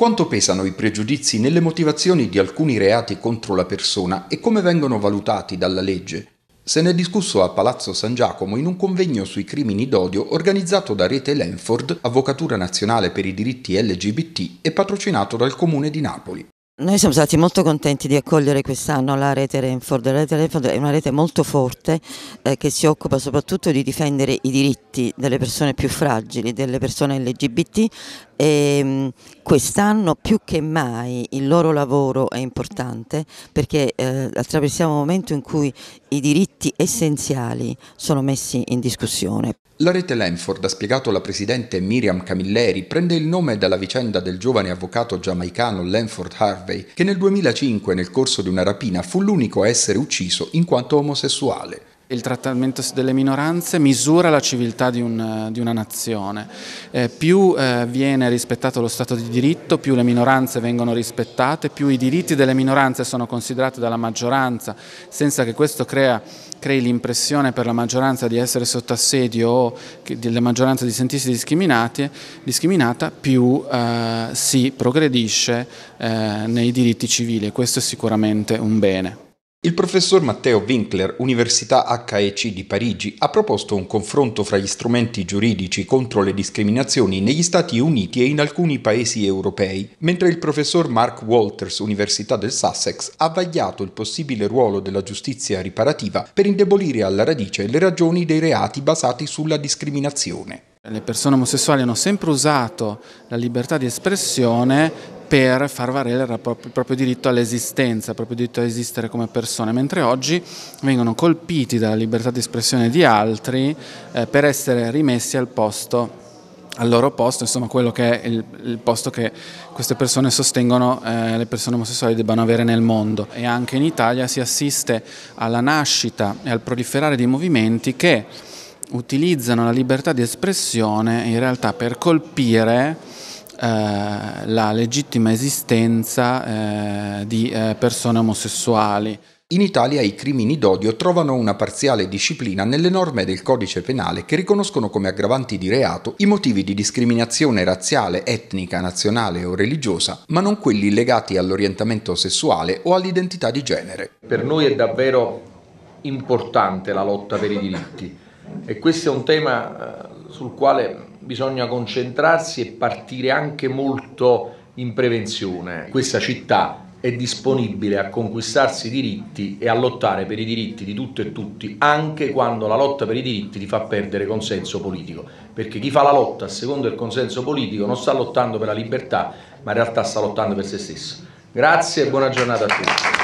Quanto pesano i pregiudizi nelle motivazioni di alcuni reati contro la persona e come vengono valutati dalla legge? Se ne è discusso a Palazzo San Giacomo in un convegno sui crimini d'odio organizzato da Rete Lenford, Avvocatura Nazionale per i diritti LGBT e patrocinato dal Comune di Napoli. Noi siamo stati molto contenti di accogliere quest'anno la rete Renford. La rete Renford è una rete molto forte eh, che si occupa soprattutto di difendere i diritti delle persone più fragili, delle persone LGBT e ehm, quest'anno più che mai il loro lavoro è importante perché eh, attraversiamo un momento in cui i diritti essenziali sono messi in discussione. La rete Lenford, ha spiegato la presidente Miriam Camilleri, prende il nome dalla vicenda del giovane avvocato giamaicano Lenford Harvey, che nel 2005 nel corso di una rapina fu l'unico a essere ucciso in quanto omosessuale il trattamento delle minoranze misura la civiltà di, un, di una nazione. Eh, più eh, viene rispettato lo Stato di diritto, più le minoranze vengono rispettate, più i diritti delle minoranze sono considerati dalla maggioranza, senza che questo crea, crei l'impressione per la maggioranza di essere sotto assedio o della maggioranza di sentirsi discriminata, più eh, si progredisce eh, nei diritti civili e questo è sicuramente un bene. Il professor Matteo Winkler, Università HEC di Parigi, ha proposto un confronto fra gli strumenti giuridici contro le discriminazioni negli Stati Uniti e in alcuni paesi europei, mentre il professor Mark Walters, Università del Sussex, ha vagliato il possibile ruolo della giustizia riparativa per indebolire alla radice le ragioni dei reati basati sulla discriminazione. Le persone omosessuali hanno sempre usato la libertà di espressione per far valere il proprio, diritto all'esistenza, il proprio diritto a esistere come persone, mentre oggi vengono colpiti dalla libertà di espressione di altri eh, per essere rimessi al posto al loro posto, insomma quello che è il, il posto che queste persone sostengono eh, le persone omosessuali debbano avere nel mondo e anche in Italia si assiste alla nascita e al proliferare di movimenti che utilizzano la libertà di espressione in realtà per colpire eh, la legittima esistenza eh, di eh, persone omosessuali. In Italia i crimini d'odio trovano una parziale disciplina nelle norme del codice penale che riconoscono come aggravanti di reato i motivi di discriminazione razziale, etnica, nazionale o religiosa, ma non quelli legati all'orientamento sessuale o all'identità di genere. Per noi è davvero importante la lotta per i diritti e questo è un tema sul quale bisogna concentrarsi e partire anche molto in prevenzione. Questa città è disponibile a conquistarsi i diritti e a lottare per i diritti di tutto e tutti, anche quando la lotta per i diritti ti fa perdere consenso politico, perché chi fa la lotta secondo il consenso politico non sta lottando per la libertà, ma in realtà sta lottando per se stesso. Grazie e buona giornata a tutti.